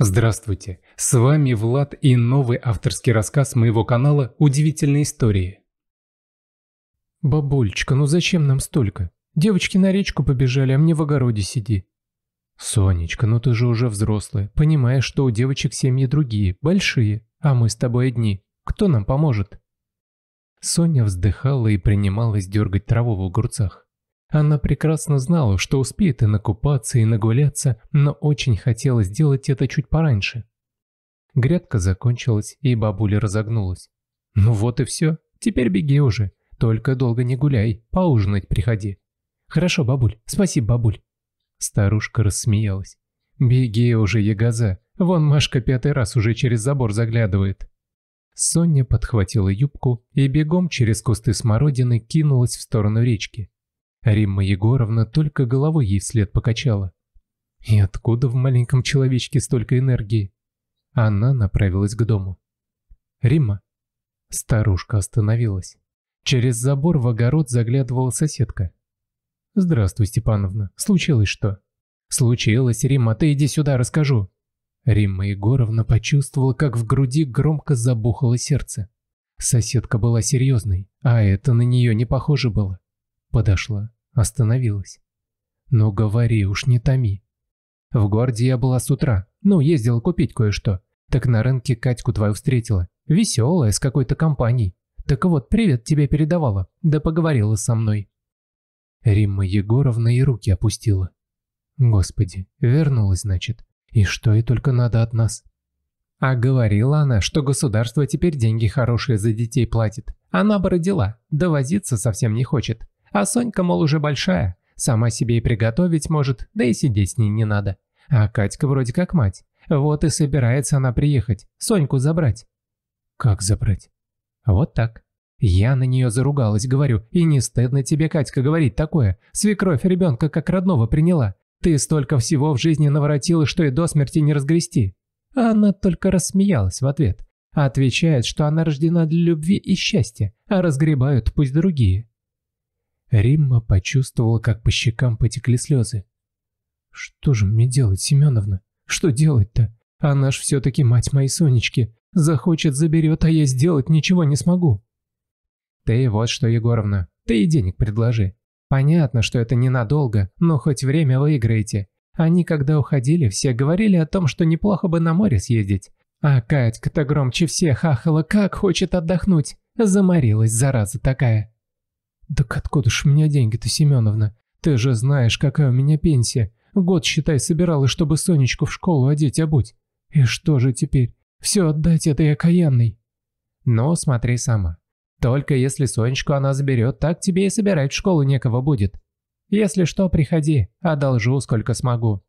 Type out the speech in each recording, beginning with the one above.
Здравствуйте, с вами Влад и новый авторский рассказ моего канала «Удивительные истории». «Бабулечка, ну зачем нам столько? Девочки на речку побежали, а мне в огороде сиди». «Сонечка, ну ты же уже взрослая, понимаешь, что у девочек семьи другие, большие, а мы с тобой одни. Кто нам поможет?» Соня вздыхала и принималась дергать траву в огурцах. Она прекрасно знала, что успеет и накупаться, и нагуляться, но очень хотела сделать это чуть пораньше. Грядка закончилась, и бабуля разогнулась. «Ну вот и все. Теперь беги уже. Только долго не гуляй, поужинать приходи». «Хорошо, бабуль. Спасибо, бабуль». Старушка рассмеялась. «Беги уже, ягоза. Вон Машка пятый раз уже через забор заглядывает». Соня подхватила юбку и бегом через кусты смородины кинулась в сторону речки. Римма Егоровна только головой ей вслед покачала. И откуда в маленьком человечке столько энергии? Она направилась к дому. «Римма!» Старушка остановилась. Через забор в огород заглядывала соседка. «Здравствуй, Степановна. Случилось что?» «Случилось, Римма, ты иди сюда, расскажу!» Римма Егоровна почувствовала, как в груди громко забухало сердце. Соседка была серьезной, а это на нее не похоже было. Подошла, Остановилась. «Ну говори уж, не томи. В городе я была с утра, ну, ездила купить кое-что. Так на рынке Катьку твою встретила. Веселая, с какой-то компанией. Так вот, привет тебе передавала, да поговорила со мной». Римма Егоровна и руки опустила. «Господи, вернулась, значит. И что ей только надо от нас?» А говорила она, что государство теперь деньги хорошие за детей платит. Она бы родила, да возиться совсем не хочет. А Сонька, мол, уже большая, сама себе и приготовить может, да и сидеть с ней не надо. А Катька вроде как мать. Вот и собирается она приехать, Соньку забрать. Как забрать? Вот так. Я на нее заругалась, говорю, и не стыдно тебе, Катька, говорить такое. Свекровь ребенка как родного приняла. Ты столько всего в жизни наворотила, что и до смерти не разгрести. А она только рассмеялась в ответ. Отвечает, что она рождена для любви и счастья, а разгребают пусть другие. Римма почувствовала, как по щекам потекли слезы. «Что же мне делать, Семеновна? Что делать-то? Она ж все-таки мать моей Сонечки. Захочет, заберет, а я сделать ничего не смогу». «Ты вот что, Егоровна, ты и денег предложи. Понятно, что это ненадолго, но хоть время выиграете. Они, когда уходили, все говорили о том, что неплохо бы на море съездить. А Катька-то громче всех ахала, как хочет отдохнуть. Заморилась, зараза такая». «Да откуда ж у меня деньги-то, Семеновна? Ты же знаешь, какая у меня пенсия. Год, считай, собирала, чтобы Сонечку в школу одеть обуть. И что же теперь? Все отдать этой окаянной?» «Ну, смотри сама. Только если Сонечку она заберет, так тебе и собирать в школу некого будет. Если что, приходи, одолжу сколько смогу».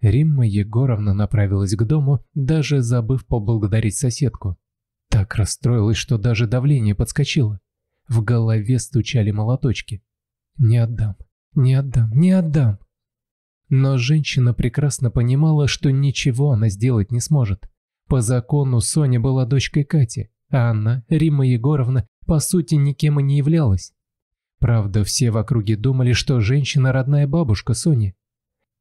Римма Егоровна направилась к дому, даже забыв поблагодарить соседку. Так расстроилась, что даже давление подскочило. В голове стучали молоточки. «Не отдам, не отдам, не отдам!» Но женщина прекрасно понимала, что ничего она сделать не сможет. По закону Соня была дочкой Кати, а она, Римма Егоровна, по сути никем и не являлась. Правда, все в округе думали, что женщина родная бабушка Сони.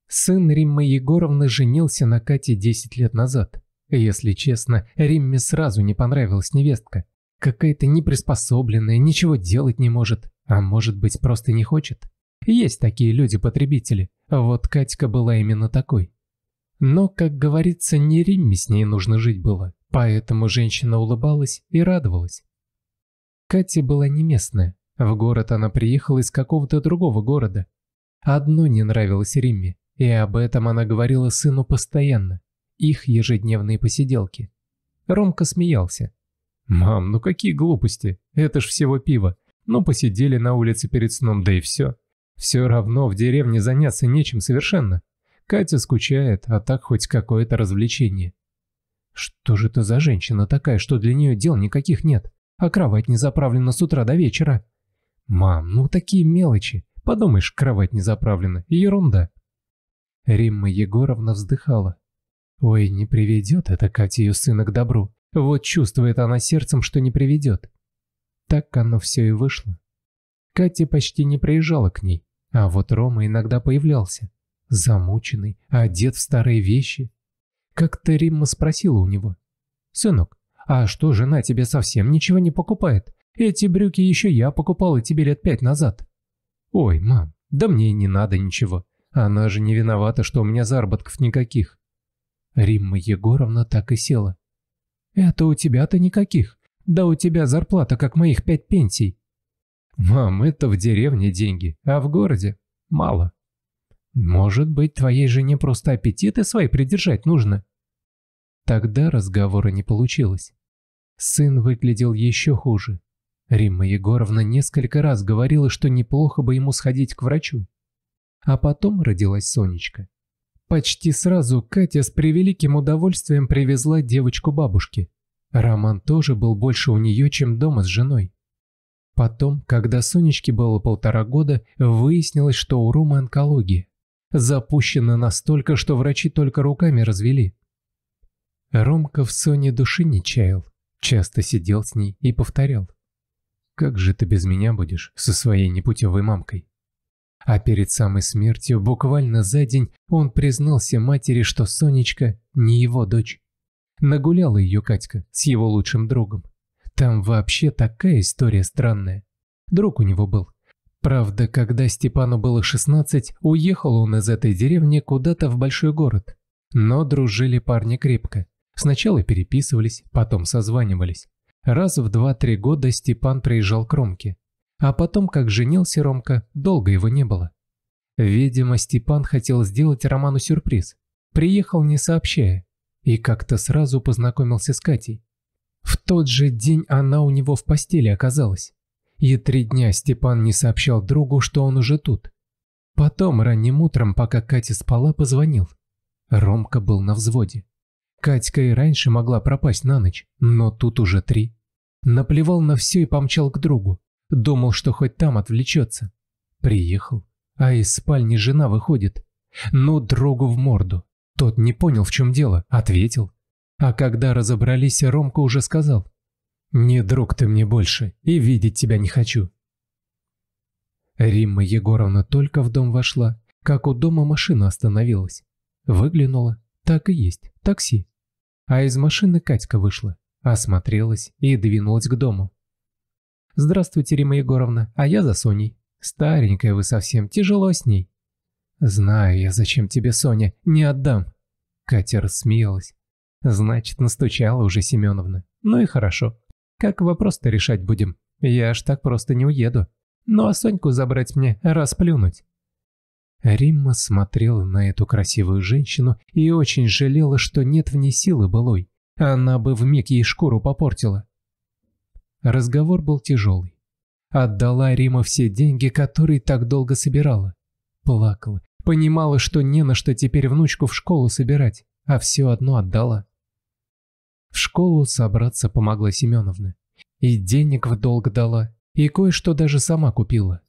Сын Риммы Егоровны женился на Кате 10 лет назад. Если честно, Римме сразу не понравилась невестка. Какая-то неприспособленная, ничего делать не может, а может быть просто не хочет. Есть такие люди-потребители, вот Катька была именно такой. Но, как говорится, не Римме с ней нужно жить было, поэтому женщина улыбалась и радовалась. Катя была не местная, в город она приехала из какого-то другого города. Одно не нравилось Римме, и об этом она говорила сыну постоянно, их ежедневные посиделки. Ромка смеялся. «Мам, ну какие глупости? Это ж всего пиво. Ну посидели на улице перед сном, да и все. Все равно в деревне заняться нечем совершенно. Катя скучает, а так хоть какое-то развлечение». «Что же это за женщина такая, что для нее дел никаких нет, а кровать не заправлена с утра до вечера?» «Мам, ну такие мелочи. Подумаешь, кровать не заправлена. Ерунда». Римма Егоровна вздыхала. «Ой, не приведет это Катя ее сына к добру. Вот чувствует она сердцем, что не приведет. Так оно все и вышло. Катя почти не приезжала к ней, а вот Рома иногда появлялся. Замученный, одет в старые вещи. Как-то Римма спросила у него. «Сынок, а что жена тебе совсем ничего не покупает? Эти брюки еще я покупала тебе лет пять назад». «Ой, мам, да мне не надо ничего. Она же не виновата, что у меня заработков никаких». Римма Егоровна так и села. «Это а у тебя-то никаких. Да у тебя зарплата, как моих пять пенсий». «Мам, это в деревне деньги, а в городе мало». «Может быть, твоей жене просто аппетиты свои придержать нужно?» Тогда разговора не получилось. Сын выглядел еще хуже. Римма Егоровна несколько раз говорила, что неплохо бы ему сходить к врачу. А потом родилась Сонечка. Почти сразу Катя с превеликим удовольствием привезла девочку бабушке. Роман тоже был больше у нее, чем дома с женой. Потом, когда Сонечке было полтора года, выяснилось, что у Ромы онкология. Запущена настолько, что врачи только руками развели. Ромка в Соне души не чаял, часто сидел с ней и повторял. «Как же ты без меня будешь со своей непутевой мамкой?» А перед самой смертью, буквально за день, он признался матери, что Сонечка не его дочь. Нагуляла ее Катька с его лучшим другом. Там вообще такая история странная. Друг у него был. Правда, когда Степану было 16, уехал он из этой деревни куда-то в большой город. Но дружили парни крепко. Сначала переписывались, потом созванивались. Раз в 2-3 года Степан приезжал к Ромке. А потом, как женился Ромка, долго его не было. Видимо, Степан хотел сделать Роману сюрприз. Приехал не сообщая и как-то сразу познакомился с Катей. В тот же день она у него в постели оказалась. И три дня Степан не сообщал другу, что он уже тут. Потом ранним утром, пока Катя спала, позвонил. Ромка был на взводе. Катька и раньше могла пропасть на ночь, но тут уже три. Наплевал на все и помчал к другу. Думал, что хоть там отвлечется. Приехал. А из спальни жена выходит. Ну, другу в морду. Тот не понял, в чем дело. Ответил. А когда разобрались, Ромка уже сказал. «Не друг ты мне больше, и видеть тебя не хочу». Римма Егоровна только в дом вошла, как у дома машина остановилась. Выглянула. Так и есть, такси. А из машины Катька вышла, осмотрелась и двинулась к дому. «Здравствуйте, Рима Егоровна, а я за Соней. Старенькая вы совсем, тяжело с ней». «Знаю я, зачем тебе, Соня, не отдам». Катя рассмеялась. «Значит, настучала уже Семеновна. Ну и хорошо. Как вопрос-то решать будем? Я аж так просто не уеду. Ну а Соньку забрать мне, расплюнуть». Римма смотрела на эту красивую женщину и очень жалела, что нет в ней силы былой. Она бы вмиг ей шкуру попортила. Разговор был тяжелый. Отдала Рима все деньги, которые так долго собирала. Плакала. Понимала, что не на что теперь внучку в школу собирать, а все одно отдала. В школу собраться помогла Семеновна. И денег в долг дала, и кое-что даже сама купила.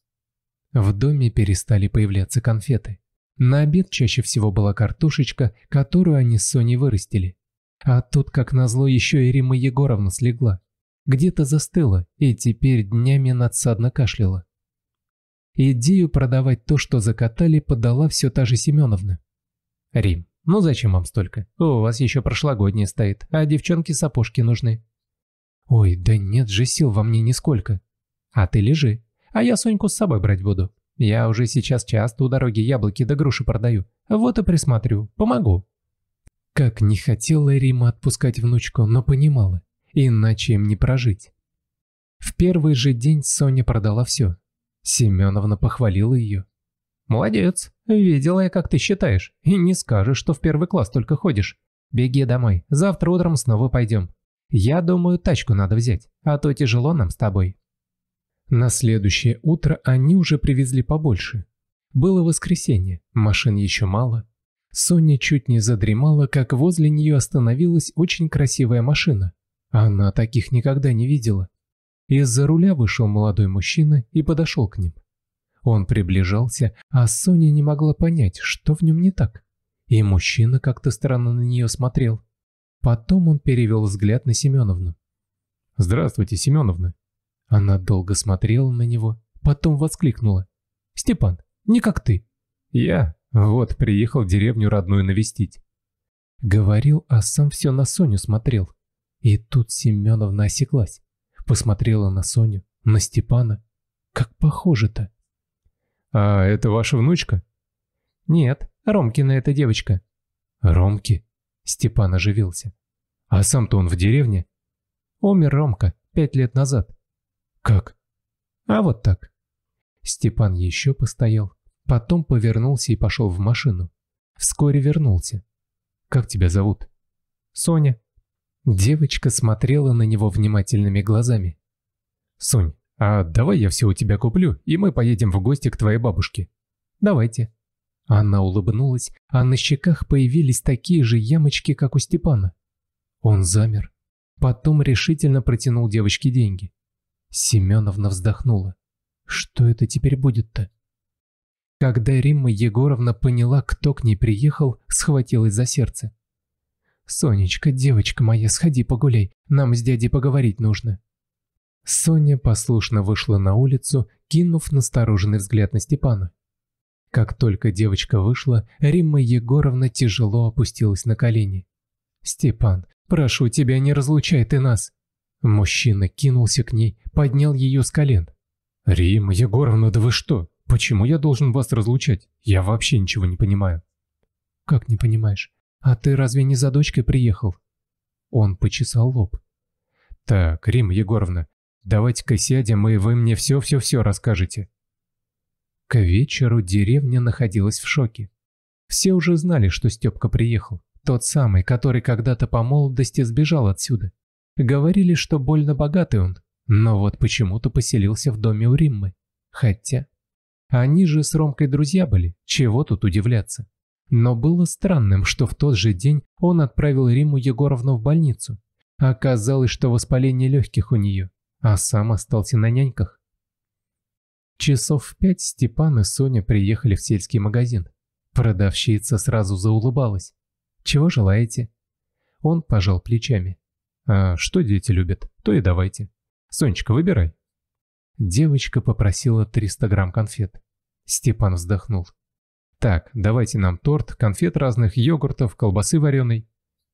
В доме перестали появляться конфеты. На обед чаще всего была картошечка, которую они с Соней вырастили. А тут, как назло, еще и Рима Егоровна слегла где-то застыла и теперь днями надсадно кашляла. Идею продавать то, что закатали, подала все та же Семеновна. Рим, ну зачем вам столько? У вас еще прошлогоднее стоит, а девчонке сапожки нужны. Ой, да нет же сил во мне нисколько. А ты лежи, а я Соньку с собой брать буду. Я уже сейчас часто у дороги яблоки да груши продаю. Вот и присмотрю, помогу. Как не хотела Рима отпускать внучку, но понимала иначе им не прожить. В первый же день Соня продала все. Семеновна похвалила ее. «Молодец, видела я, как ты считаешь, и не скажешь, что в первый класс только ходишь. Беги домой, завтра утром снова пойдем. Я думаю, тачку надо взять, а то тяжело нам с тобой». На следующее утро они уже привезли побольше. Было воскресенье, машин еще мало. Соня чуть не задремала, как возле нее остановилась очень красивая машина. Она таких никогда не видела. Из-за руля вышел молодой мужчина и подошел к ним. Он приближался, а Соня не могла понять, что в нем не так. И мужчина как-то странно на нее смотрел. Потом он перевел взгляд на Семеновну. «Здравствуйте, Семеновна». Она долго смотрела на него, потом воскликнула. «Степан, не как ты». «Я вот приехал деревню родную навестить». Говорил, а сам все на Соню смотрел. И тут Семеновна осеклась, посмотрела на Соню, на Степана. Как похоже-то. «А это ваша внучка?» «Нет, Ромкина эта девочка». «Ромки?» Степан оживился. «А сам-то он в деревне?» «Умер Ромка пять лет назад». «Как?» «А вот так». Степан еще постоял, потом повернулся и пошел в машину. Вскоре вернулся. «Как тебя зовут?» «Соня», Девочка смотрела на него внимательными глазами. Сунь, а давай я все у тебя куплю, и мы поедем в гости к твоей бабушке». «Давайте». Она улыбнулась, а на щеках появились такие же ямочки, как у Степана. Он замер. Потом решительно протянул девочке деньги. Семеновна вздохнула. «Что это теперь будет-то?» Когда Римма Егоровна поняла, кто к ней приехал, схватилась за сердце. «Сонечка, девочка моя, сходи погуляй, нам с дядей поговорить нужно». Соня послушно вышла на улицу, кинув настороженный взгляд на Степана. Как только девочка вышла, Римма Егоровна тяжело опустилась на колени. «Степан, прошу тебя, не разлучай ты нас!» Мужчина кинулся к ней, поднял ее с колен. «Римма Егоровна, да вы что? Почему я должен вас разлучать? Я вообще ничего не понимаю». «Как не понимаешь? «А ты разве не за дочкой приехал?» Он почесал лоб. «Так, Рим Егоровна, давайте-ка сядем, и вы мне все-все-все расскажете». К вечеру деревня находилась в шоке. Все уже знали, что Степка приехал, тот самый, который когда-то по молодости сбежал отсюда. Говорили, что больно богатый он, но вот почему-то поселился в доме у Риммы. Хотя... Они же с Ромкой друзья были, чего тут удивляться. Но было странным, что в тот же день он отправил Риму Егоровну в больницу. Оказалось, что воспаление легких у нее, а сам остался на няньках. Часов в пять Степан и Соня приехали в сельский магазин. Продавщица сразу заулыбалась. «Чего желаете?» Он пожал плечами. «А что дети любят, то и давайте. Сонечка, выбирай». Девочка попросила 300 грамм конфет. Степан вздохнул. «Так, давайте нам торт, конфет разных, йогуртов, колбасы вареной».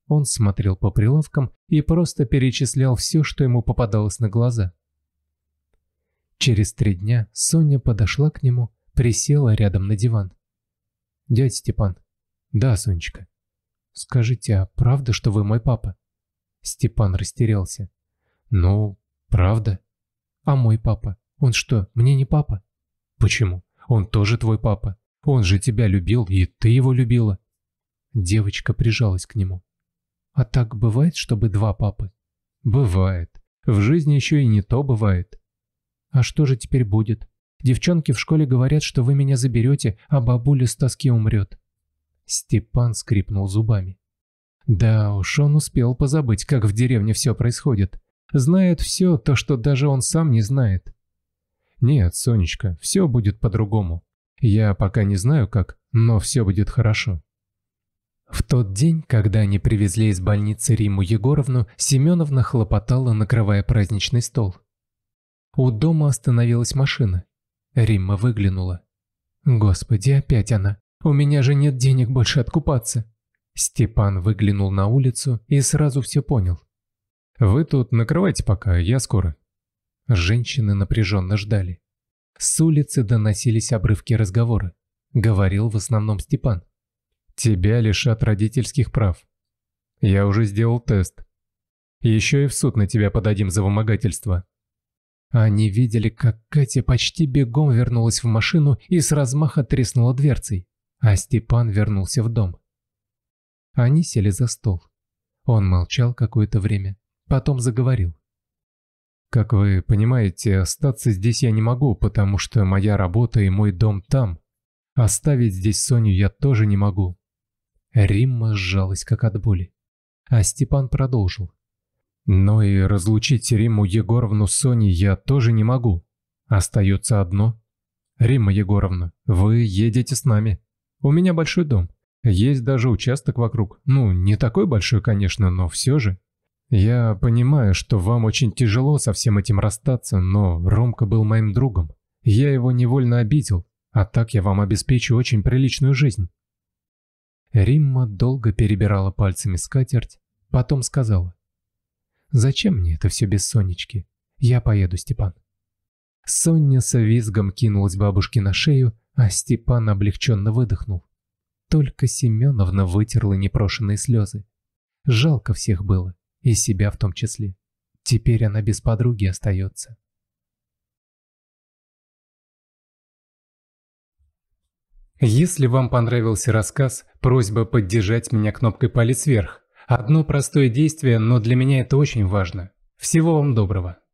Он смотрел по прилавкам и просто перечислял все, что ему попадалось на глаза. Через три дня Соня подошла к нему, присела рядом на диван. «Дядь Степан». «Да, Сонечка». «Скажите, а правда, что вы мой папа?» Степан растерялся. «Ну, правда». «А мой папа? Он что, мне не папа?» «Почему? Он тоже твой папа. Он же тебя любил, и ты его любила. Девочка прижалась к нему. А так бывает, чтобы два папы? Бывает. В жизни еще и не то бывает. А что же теперь будет? Девчонки в школе говорят, что вы меня заберете, а бабуля с тоски умрет. Степан скрипнул зубами. Да уж, он успел позабыть, как в деревне все происходит. Знает все то, что даже он сам не знает. Нет, Сонечка, все будет по-другому. Я пока не знаю как, но все будет хорошо. В тот день, когда они привезли из больницы Риму Егоровну, Семеновна хлопотала, накрывая праздничный стол. У дома остановилась машина. Римма выглянула. «Господи, опять она! У меня же нет денег больше откупаться!» Степан выглянул на улицу и сразу все понял. «Вы тут накрывайте пока, я скоро». Женщины напряженно ждали. С улицы доносились обрывки разговора. Говорил в основном Степан. «Тебя лишат родительских прав. Я уже сделал тест. Еще и в суд на тебя подадим за вымогательство». Они видели, как Катя почти бегом вернулась в машину и с размаха треснула дверцей, а Степан вернулся в дом. Они сели за стол. Он молчал какое-то время, потом заговорил. Как вы понимаете, остаться здесь я не могу, потому что моя работа и мой дом там. Оставить здесь Соню я тоже не могу. Римма сжалась как от боли. А Степан продолжил. Но и разлучить Римму Егоровну с Соней я тоже не могу. Остается одно. Римма Егоровна, вы едете с нами. У меня большой дом. Есть даже участок вокруг. Ну, не такой большой, конечно, но все же. Я понимаю, что вам очень тяжело со всем этим расстаться, но Ромка был моим другом. Я его невольно обидел, а так я вам обеспечу очень приличную жизнь. Римма долго перебирала пальцами скатерть, потом сказала. «Зачем мне это все без Сонечки? Я поеду, Степан». Соня с визгом кинулась бабушке на шею, а Степан облегченно выдохнул. Только Семеновна вытерла непрошенные слезы. Жалко всех было. И себя в том числе. Теперь она без подруги остается. Если вам понравился рассказ, просьба поддержать меня кнопкой «Палец вверх». Одно простое действие, но для меня это очень важно. Всего вам доброго.